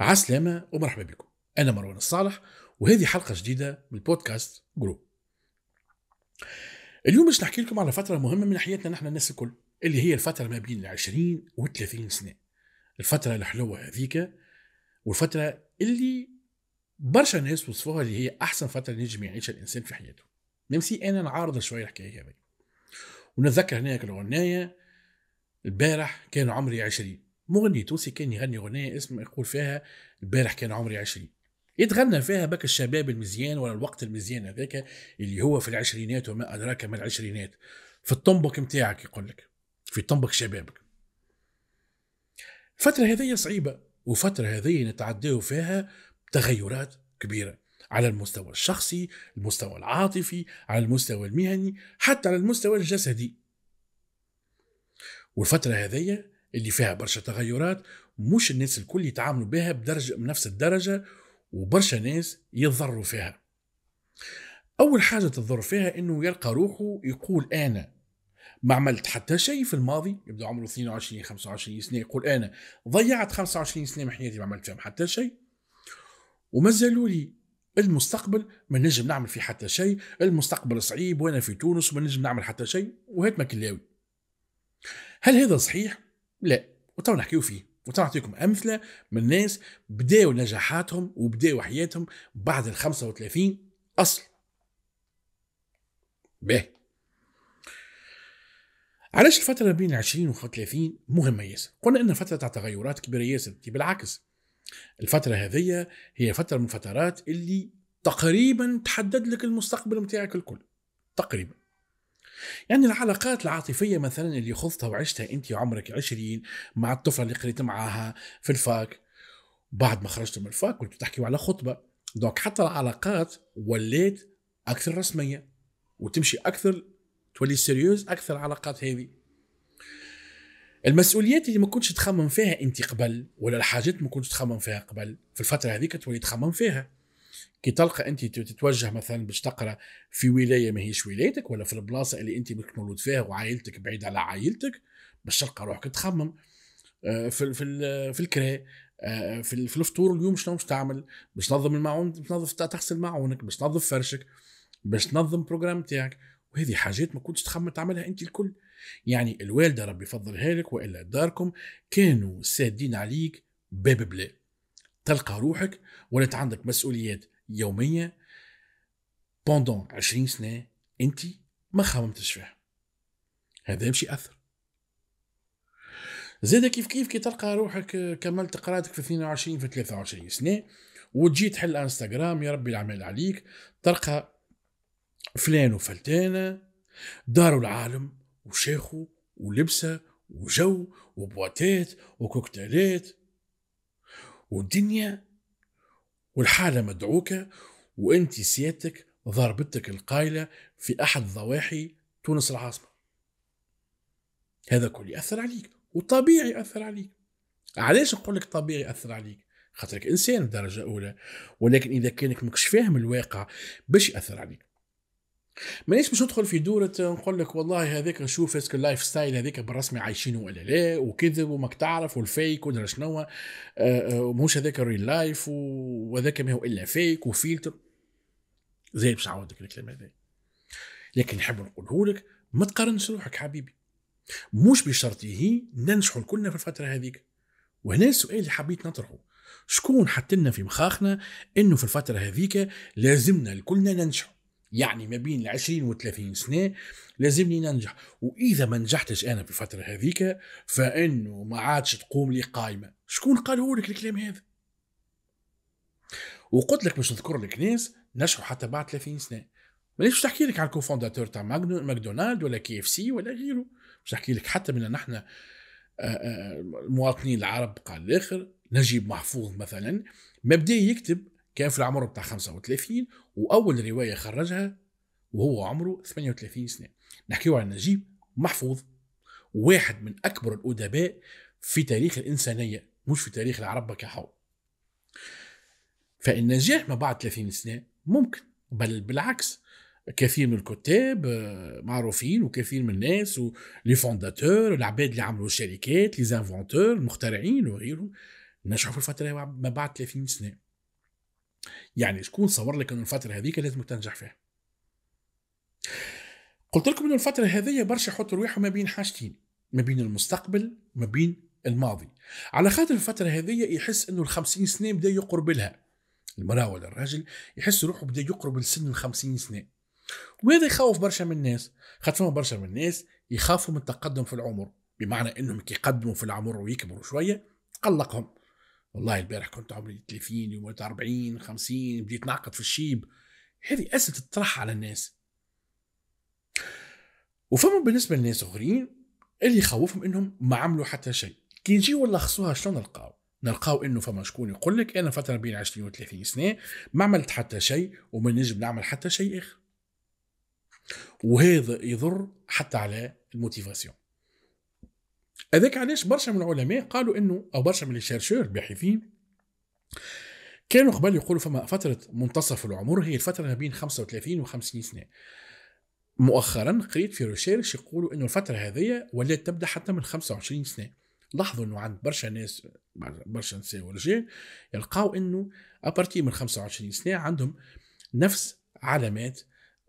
عسلامة ومرحبا بكم أنا مروان الصالح وهذه حلقة جديدة من بودكاست جروب اليوم باش نحكي لكم على فترة مهمة من حياتنا نحن الناس الكل اللي هي الفترة ما بين العشرين والثلاثين سنة الفترة الحلوة هذيك والفترة اللي برشا ناس وصفوها اللي هي أحسن فترة نجم يعيشها الإنسان في حياته نمسي أنا نعارض شوية الحكاية هذه ونتذكر هناك الغناية البارح كان عمري عشرين مغني تونسي كان يغني اغنيه اسم يقول فيها البارح كان عمري عشرين يتغنى فيها بك الشباب المزيان ولا الوقت المزيان هذاك اللي هو في العشرينات وما ادراك ما العشرينات في الطنبك نتاعك يقول لك في طنبك شبابك الفتره هذه صعيبه وفتره هذه نتعداو فيها تغيرات كبيره على المستوى الشخصي المستوى العاطفي على المستوى المهني حتى على المستوى الجسدي والفترة هذه اللي فيها برشا تغيرات مش الناس الكل يتعاملوا بها بدرجة بنفس الدرجة وبرشا ناس يتضروا فيها أول حاجة تضر فيها إنه يلقى روحه يقول أنا ما عملت حتى شيء في الماضي يبدا عمره 22 25 سنه يقول انا ضيعت 25 سنه من حياتي ما عملت فيهم حتى شيء ومازالوا لي المستقبل ما نجم نعمل فيه حتى شيء المستقبل صعيب وانا في تونس وما نجم نعمل حتى شيء وهات كلاوي هل هذا صحيح لا وتو نحكيو فيه وتو نعطيكم امثله من ناس بداوا نجاحاتهم وبداوا حياتهم بعد ال 35 اصل باهي علاش الفترة بين 20 و 30 مهمة ياسر؟ قلنا انها فترة تاع تغيرات كبيرة ياسر، بالعكس الفترة هذيا هي فترة من الفترات اللي تقريبا تحدد لك المستقبل نتاعك الكل تقريبا يعني العلاقات العاطفية مثلا اللي خضتها وعشتها أنت عمرك عشرين مع الطفلة اللي قريت معاها في الفاك بعد ما خرجت من الفاك كنتوا تحكي على خطبة دونك حتى العلاقات وليت أكثر رسمية وتمشي أكثر تولي سيريوز أكثر العلاقات هذه المسؤوليات اللي ما كنتش تخمم فيها انت قبل ولا الحاجات ما كنتش تخمم فيها قبل في الفتره هذيك تولي تخمم فيها كي تلقى انت تتوجه مثلا باش تقرا في ولايه ما هيش ولايتك ولا في البلاصه اللي انت مش مولود فيها وعائلتك بعيد على عائلتك باش تلقى روحك تخمم آه، في في في الكرا آه، في في الفطور اليوم شنو باش تعمل باش تنظم المعون باش تنظف تغسل معونك باش تنظف فرشك باش تنظم بروجرام تاعك وهذه حاجات ما كنتش تخمم تعملها انت الكل يعني الوالده ربي يفضلها لك والا داركم كانوا سادين عليك باب بلا تلقى روحك ولات عندك مسؤوليات يوميه بوندون 20 سنه انت ما خممتش فيها هذا يمشي أثر زاد كيف كيف كي تلقى روحك كملت قرايتك في 22 في 23 سنه وتجي تحل انستغرام يا ربي العمل عليك تلقى فلان وفلتانه داروا العالم وشيخو ولبسه وجو وبواتات وكوكتيلات والدنيا والحالة مدعوكة وأنت سيادتك ضربتك القايلة في أحد ضواحي تونس العاصمة هذا كله يأثر عليك وطبيعي أثر عليك علاش نقول لك طبيعي أثر عليك خاطرك إنسان درجة أولى ولكن إذا كانك مكش فاهم الواقع باش يأثر عليك مانيش باش ندخل في دوره نقول لك والله هذاك نشوف اسكو اللايف ستايل هذاك بالرسمي عايشينه ولا لا وكذب وماك تعرف والفيك ودرا شنو آه، آه، موش هذاك الريل لايف وهذاك ما هو الا فيك وفيلتر زي باش نعاود لك الكلام هذا لكن نحب نقوله لك ما تقارنش روحك حبيبي مش بشرطه ننجحوا كلنا في الفتره هذيك وهنا السؤال اللي حبيت نطرحه شكون حتى لنا في مخاخنا انه في الفتره هذيك لازمنا الكلنا ننجحوا يعني ما بين ال 20 و 30 سنه لازمني ننجح واذا ما نجحتش انا في الفتره هذيك فانه ما عادش تقوم لي قائمه شكون قاله لك الكلام هذا وقلت لك باش نذكر لك ناس نجحوا حتى بعد 30 سنه مانيش باش نحكي لك على الكوفونداتور تاع ماكدونالد ولا كي اف سي ولا غيره باش نحكي لك حتى من نحن آه، آه، المواطنين العرب قال الاخر نجيب محفوظ مثلا مبدا يكتب كان في العمر بتاع 35 واول روايه خرجها وهو عمره 38 سنه نحكيه عن نجيب محفوظ واحد من اكبر الادباء في تاريخ الانسانيه مش في تاريخ العرب كحول فالنجاح ما بعد 30 سنه ممكن بل بالعكس كثير من الكتاب آه، معروفين وكثير من الناس ولي فونداتور العباد اللي عملوا شركات لي زانفونتور المخترعين وغيرهم نجحوا في الفتره ما بعد 30 سنه يعني شكون صور لك انه الفتره هذيك لازم تنجح فيها قلت لكم انه الفتره هذيا برشا يحطوا رواحهم ما بين حاجتين ما بين المستقبل ما بين الماضي على خاطر الفتره هذيا يحس انه ال 50 سنه بدا يقرب لها المراه ولا الراجل يحس روحه بدا يقرب لسن ال 50 سنه وهذا يخوف برشا من الناس خاطر برشا من الناس يخافوا من التقدم في العمر بمعنى انهم كيقدموا يقدموا في العمر ويكبروا شويه تقلقهم والله البارح كنت عمري 30 و 40 50 بديت نعقد في الشيب هذه اسئله تطرح على الناس وفما بالنسبه للناس اخرين اللي يخوفهم انهم ما عملوا حتى شيء كي نجيو نلخصوها شنو نلقاو نلقاو انه فما شكون يقول لك انا فتره بين 20 و 30 سنه ما عملت حتى شيء وما نجم نعمل حتى شيء اخر وهذا يضر حتى على الموتيفاسيون هذاك علاش برشا من العلماء قالوا انه او برشا من الشيرشور الباحثين كانوا قبل يقولوا فما فتره منتصف العمر هي الفتره ما بين 35 و 50 سنه مؤخرا قريت في ريشيرش يقولوا انه الفتره هذه ولات تبدا حتى من 25 سنه لاحظوا انه عند برشا ناس برشا نساء ورجال يلقاو انه ابارتي من 25 سنه عندهم نفس علامات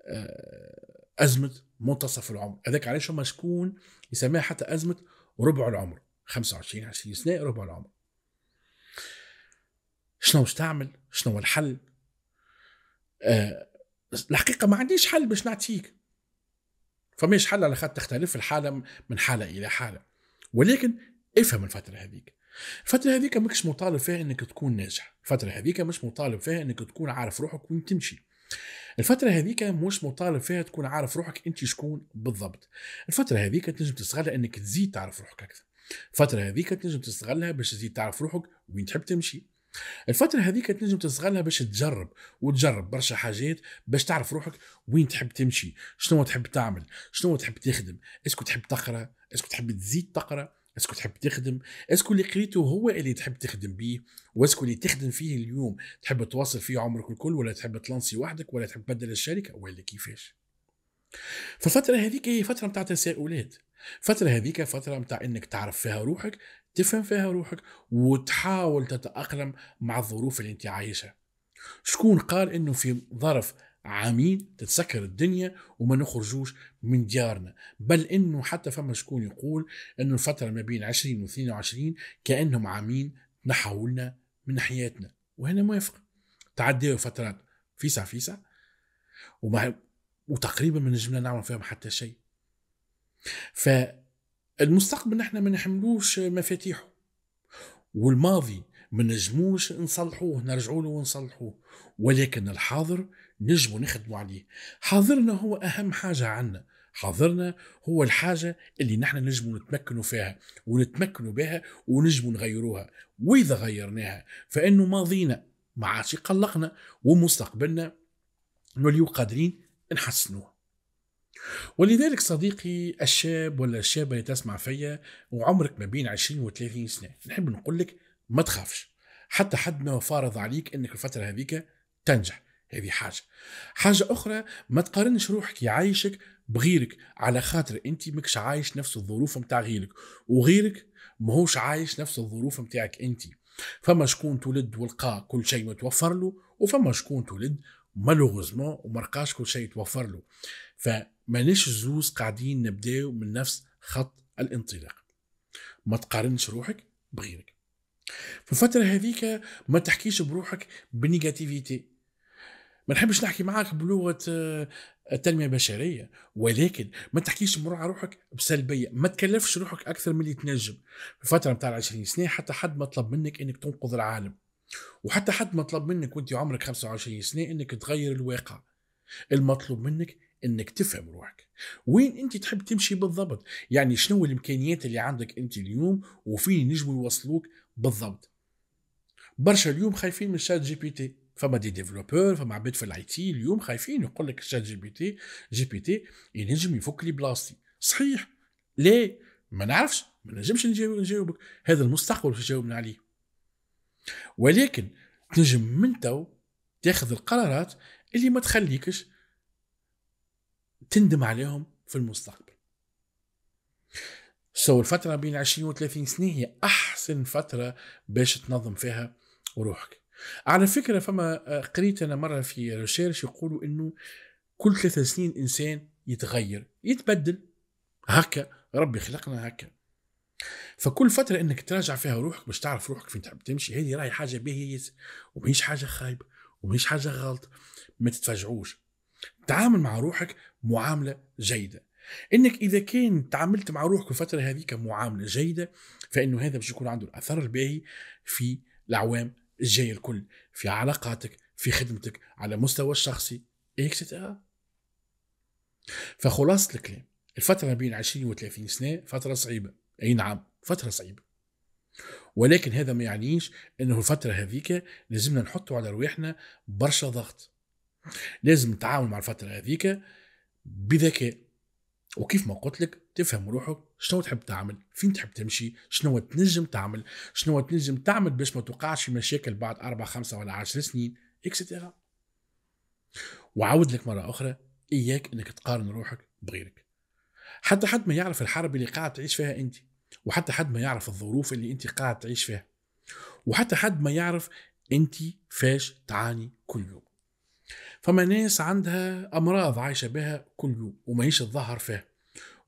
آه، ازمه منتصف العمر هذاك علاش هما شكون يسميها حتى ازمه وربع العمر 25 20 سنه ربع العمر شنو باش تعمل؟ شنو الحل؟ أه الحقيقه ما عنديش حل باش نعطيك فماش حل على خاطر تختلف الحاله من حاله الى حاله ولكن افهم الفتره هذيك الفترة هذيك ماكش مطالب فيها انك تكون ناجح، الفترة هذيك مش مطالب فيها انك تكون عارف روحك وين تمشي. الفترة هذيك مش مطالب فيها تكون عارف روحك انت شكون بالضبط الفترة هذيك تنجم تستغلها انك تزيد تعرف روحك اكثر الفترة هذيك تنجم تستغلها باش تزيد تعرف روحك وين تحب تمشي الفترة هذيك تنجم تستغلها باش تجرب وتجرب برشا حاجات باش تعرف روحك وين تحب تمشي شنو تحب تعمل شنو تحب تخدم اسكو تحب تقرا اسكو تحب تزيد تقرا اسكو تحب تخدم اسكو اللي قريته هو اللي تحب تخدم بيه واسكو اللي تخدم فيه اليوم تحب تواصل فيه عمرك الكل ولا تحب تلانسي وحدك ولا تحب تبدل الشركه ولا كيفاش فالفتره هذيك هي فتره متاع تساؤلات فترة هذيك فترة متاع انك تعرف فيها روحك تفهم فيها روحك وتحاول تتأقلم مع الظروف اللي انت عايشها شكون قال انه في ظرف عامين تتسكر الدنيا وما نخرجوش من ديارنا بل انه حتى فما شكون يقول انه الفتره ما بين 20 و 22 كانهم عامين نحولنا من حياتنا وهنا موافق تعديوا فترات فيسع فيسع وما وتقريبا ما نجمنا نعمل فيهم حتى شيء فالمستقبل نحن ما نحملوش مفاتيحه والماضي ما نجموش نصلحوه نرجعوا له ونصلحوه ولكن الحاضر نجموا نخدموا عليه حاضرنا هو أهم حاجة عنا حاضرنا هو الحاجة اللي نحن نجموا نتمكنوا فيها ونتمكنوا بها ونجموا نغيروها وإذا غيرناها فإنه ماضينا ما عادش يقلقنا ومستقبلنا نوليو قادرين نحسنوه ولذلك صديقي الشاب ولا الشابة اللي تسمع فيا وعمرك ما بين 20 و 30 سنة نحب نقول لك ما تخافش حتى حد ما فارض عليك انك الفترة هذيك تنجح هذه حاجه حاجه اخرى ما تقارنش روحك يعيشك بغيرك على خاطر انت مكش عايش نفس الظروف متاع غيرك وغيرك ماهوش عايش نفس الظروف متاعك انت فما شكون تولد ولقى كل شيء متوفر له وفما شكون تولد مالوغوزمون ومرقاش كل شيء توفر له فماناش زوز قاعدين نبداو من نفس خط الانطلاق ما تقارنش روحك بغيرك في الفترة هذيك ما تحكيش بروحك بنيجاتيفيتي ما نحبش نحكي معاك بلغه آه، التنميه البشريه ولكن ما تحكيش مرة على روحك بسلبيه ما تكلفش روحك اكثر من اللي تنجم في الفتره نتاع 20 سنه حتى حد ما طلب منك انك تنقذ العالم وحتى حد ما طلب منك وانت عمرك 25 سنه انك تغير الواقع المطلوب منك انك تفهم روحك وين انت تحب تمشي بالضبط يعني شنو الامكانيات اللي عندك انت اليوم وفين نجم يوصلوك بالضبط برشا اليوم خايفين من شات جي بي تي فما دي ديفلوبور فما عباد في الاي تي اليوم خايفين يقول لك شات جي بي تي جي بي تي ينجم يفك لي بلاصتي صحيح لا ما نعرفش ما نجمش نجاوبك هذا المستقبل باش تجاوبنا عليه ولكن تنجم من تو تاخذ القرارات اللي ما تخليكش تندم عليهم في المستقبل سو الفترة بين 20 و 30 سنة هي أحسن فترة باش تنظم فيها روحك على فكره فما آه، قريت انا مره في ريسيرش يقولوا انه كل ثلاث سنين انسان يتغير يتبدل هكا ربي خلقنا هكا فكل فتره انك تراجع فيها روحك باش تعرف روحك فين تحب تمشي هذه راهي حاجه باهيه وماهيش حاجه خايبه وماهيش حاجه غلط ما تتفاجعوش تعامل مع روحك معامله جيده انك اذا كان تعاملت مع روحك الفتره هذيك معامله جيده فانه هذا باش يكون عنده الاثر الباهي في الاعوام الجاي الكل في علاقاتك في خدمتك على مستوى الشخصي اكسترا إيه آه. فخلاصة الكلام الفترة بين 20 و 30 سنة فترة صعيبة اي نعم فترة صعيبة ولكن هذا ما يعنيش انه الفترة هذيك لازمنا نحطوا على رواحنا برشا ضغط لازم نتعامل مع الفترة هذيك بذكاء وكيف ما قلت لك تفهم روحك شنو تحب تعمل فين تحب تمشي شنو تنجم تعمل شنو تنجم تعمل باش ما توقعش في مشاكل بعد أربع خمسة ولا عشر سنين اكسترا وعاود لك مرة أخرى إياك أنك تقارن روحك بغيرك حتى حد ما يعرف الحرب اللي قاعد تعيش فيها أنت وحتى حد ما يعرف الظروف اللي أنت قاعد تعيش فيها وحتى حد ما يعرف أنت فاش تعاني كل يوم فما ناس عندها أمراض عايشة بها كل يوم وما يش الظهر فيها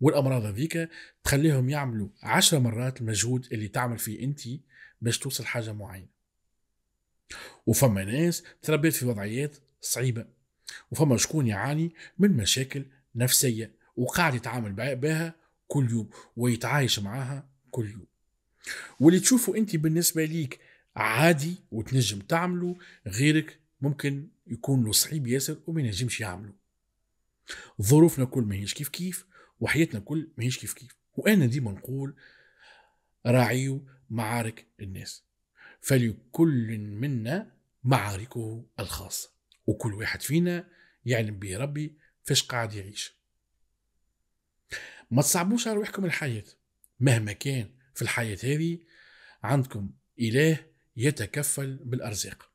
والامراض هذيك تخليهم يعملوا عشر مرات المجهود اللي تعمل فيه انت باش توصل حاجه معينه وفما ناس تربيت في وضعيات صعيبه وفما شكون يعاني من مشاكل نفسيه وقاعد يتعامل بها كل يوم ويتعايش معاها كل يوم واللي تشوفه انت بالنسبه ليك عادي وتنجم تعمله غيرك ممكن يكون له صعيب ياسر وما ينجمش يعمله ظروفنا كل ما هيش كيف كيف وحياتنا الكل ماهيش كيف كيف وانا ديما نقول راعيو معارك الناس فلكل منا معاركه الخاصة وكل واحد فينا يعلم به ربي فاش قاعد يعيش ما تصعبوش على روحكم الحياة مهما كان في الحياة هذه عندكم إله يتكفل بالأرزاق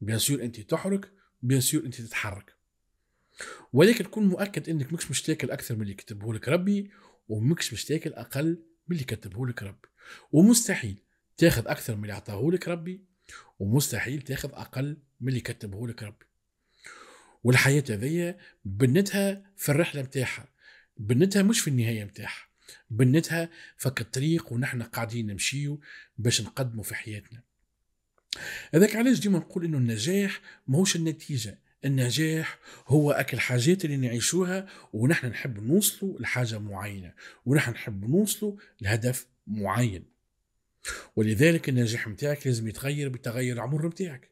بيان سور أنت تحرك بيان سور أنت تتحرك ولكن كن مؤكد انك مش مش تاكل اكثر من اللي كتبه لك ربي ومكش مش تاكل اقل من اللي كتبه لك ربي ومستحيل تاخذ اكثر من اللي اعطاه لك ربي ومستحيل تاخذ اقل من اللي كتبه لك ربي والحياه هذيا بنتها في الرحله متاحة بنتها مش في النهايه متاحة بنتها فك الطريق ونحن قاعدين نمشيو باش نقدمو في حياتنا هذاك علاش ديما نقول انه النجاح ماهوش النتيجه النجاح هو اكل حاجات اللي نعيشوها ونحن نحب نوصلوا لحاجه معينه ونحن نحب نوصلوا لهدف معين ولذلك النجاح متاعك لازم يتغير بتغير العمر متاعك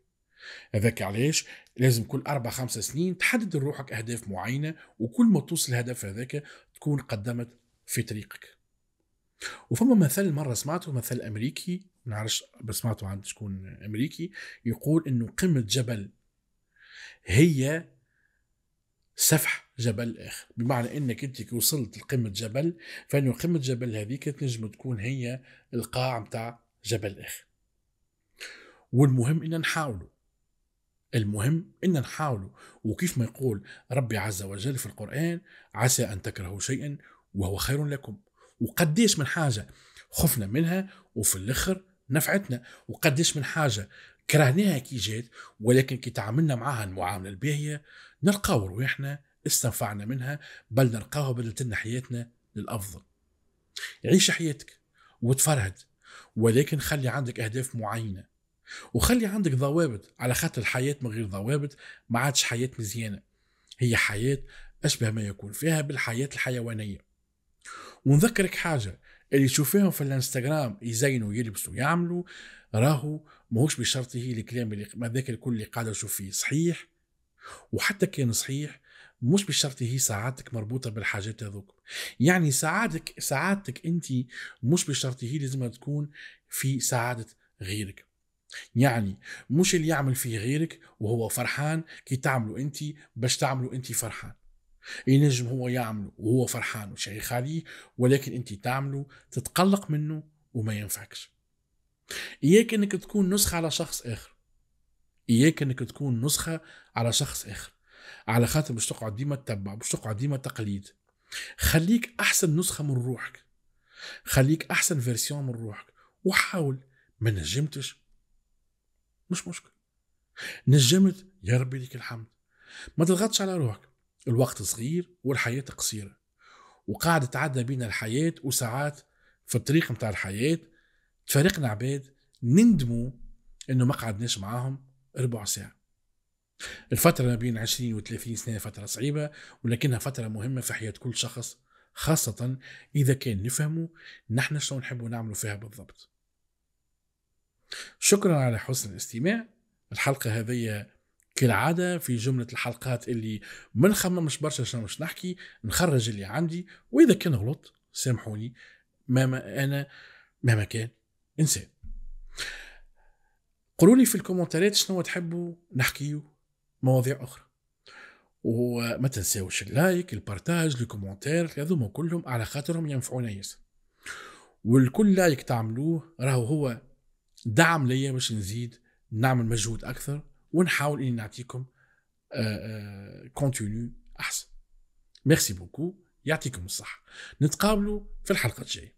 هذاك علاش لازم كل أربع خمسة سنين تحدد لروحك أهداف معينة وكل ما توصل الهدف هذاك تكون قدمت في طريقك وفما مثل مرة سمعته مثل أمريكي ما نعرفش سمعته عند شكون أمريكي يقول أنه قمة جبل هي سفح جبل اخر بمعنى انك انت وصلت لقمه جبل فانه قمه جبل هذيك تنجم تكون هي القاع متاع جبل اخر والمهم ان نحاولوا المهم ان نحاولوا وكيف ما يقول ربي عز وجل في القران عسى ان تكرهوا شيئا وهو خير لكم وقديش من حاجه خفنا منها وفي الاخر نفعتنا وقديش من حاجه كرهناها كي جات ولكن كي تعاملنا معها المعامله الباهيه نلقاو رواحنا استنفعنا منها بل نلقاوها بدلت لنا حياتنا للافضل. عيش حياتك وتفرهد ولكن خلي عندك اهداف معينه وخلي عندك ضوابط على خاطر الحياه من غير ضوابط ما عادش حياه مزيانه هي حياه اشبه ما يكون فيها بالحياه الحيوانيه ونذكرك حاجه اللي تشوفيهم في الانستغرام يزينوا يلبسوا يعملوا راهو ماهوش بشرطه الكلام اللي هذاك الكل اللي قاعد نشوف فيه صحيح وحتى كان صحيح مش بشرطه سعادتك مربوطه بالحاجات هذوك يعني سعادتك سعادتك انت مش بشرطه لازم تكون في سعاده غيرك يعني مش اللي يعمل فيه غيرك وهو فرحان كي تعملوا انت باش تعملوا انت فرحان ينجم هو يعمله وهو فرحان وشيخ عليه ولكن انت تعمله تتقلق منه وما ينفعكش اياك انك تكون نسخه على شخص اخر اياك انك تكون نسخه على شخص اخر على خاطر باش تقعد ديما تتبع باش تقعد ديما تقليد خليك احسن نسخه من روحك خليك احسن فيرسيون من روحك وحاول ما نجمتش مش مشكل نجمت يا ربي لك الحمد ما تضغطش على روحك الوقت صغير والحياة قصيرة وقاعدة تعدى بينا الحياة وساعات في الطريق متاع الحياة تفارقنا عباد نندموا انه ما قعدناش معاهم ربع ساعة الفترة ما بين 20 و 30 سنة فترة صعيبة ولكنها فترة مهمة في حياة كل شخص خاصة إذا كان نفهموا نحن شلون نحبوا نعملوا فيها بالضبط شكرا على حسن الاستماع الحلقة هذه كالعادة في جملة الحلقات اللي ما نخممش برشا شنو باش نحكي نخرج اللي عندي وإذا كان غلط سامحوني مهما أنا مهما كان إنسان قولوا لي في الكومنتات شنو تحبوا نحكيو مواضيع أخرى وما تنساوش اللايك البارتاج الكومنتير هذوما كلهم على خاطرهم ينفعونا ياسر والكل لايك تعملوه راهو هو دعم ليا باش نزيد نعمل مجهود اكثر ونحاول اني نعطيكم كونتوني آه، آه، احسن ميرسي بوكو يعطيكم الصحه نتقابلوا في الحلقه الجايه